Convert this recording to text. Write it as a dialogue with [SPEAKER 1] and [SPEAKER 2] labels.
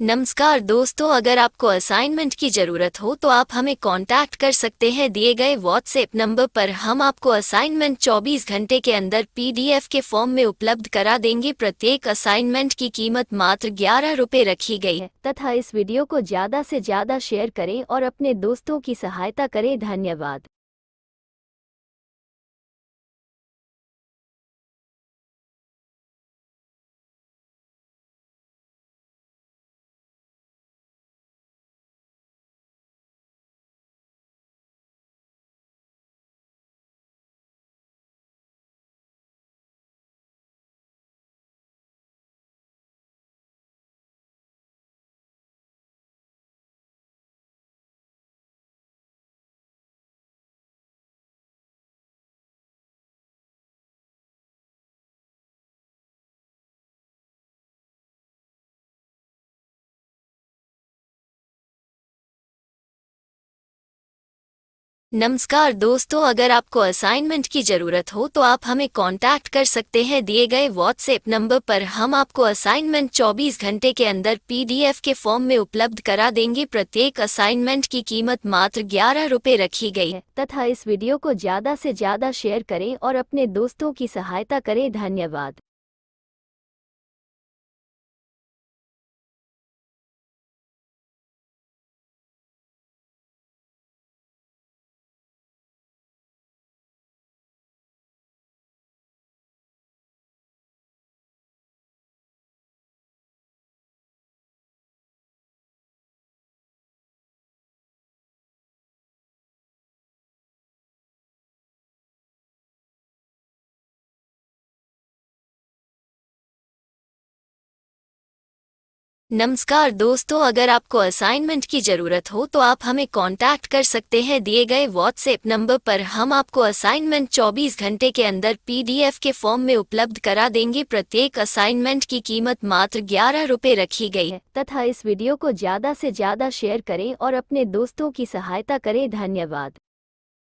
[SPEAKER 1] नमस्कार दोस्तों अगर आपको असाइनमेंट की ज़रूरत हो तो आप हमें कांटेक्ट कर सकते हैं दिए गए व्हाट्सएप नंबर पर हम आपको असाइनमेंट 24 घंटे के अंदर पीडीएफ के फॉर्म में उपलब्ध करा देंगे प्रत्येक असाइनमेंट की कीमत मात्र ग्यारह रूपए रखी गई है तथा इस वीडियो को ज़्यादा से ज़्यादा शेयर करें और अपने दोस्तों की सहायता करें धन्यवाद नमस्कार दोस्तों अगर आपको असाइनमेंट की ज़रूरत हो तो आप हमें कांटेक्ट कर सकते हैं दिए गए व्हाट्सएप नंबर पर हम आपको असाइनमेंट 24 घंटे के अंदर पीडीएफ के फॉर्म में उपलब्ध करा देंगे प्रत्येक असाइनमेंट की कीमत मात्र ग्यारह रूपए रखी गई है तथा इस वीडियो को ज़्यादा से ज़्यादा शेयर करें और अपने दोस्तों की सहायता करें
[SPEAKER 2] धन्यवाद नमस्कार
[SPEAKER 1] दोस्तों अगर आपको असाइनमेंट की ज़रूरत हो तो आप हमें कांटेक्ट कर सकते हैं दिए गए व्हाट्सएप नंबर पर हम आपको असाइनमेंट 24 घंटे के अंदर पीडीएफ के फॉर्म में उपलब्ध करा देंगे प्रत्येक असाइनमेंट की कीमत मात्र ग्यारह रूपए रखी गई है तथा इस वीडियो को ज़्यादा से ज़्यादा शेयर करें और अपने दोस्तों की सहायता करें धन्यवाद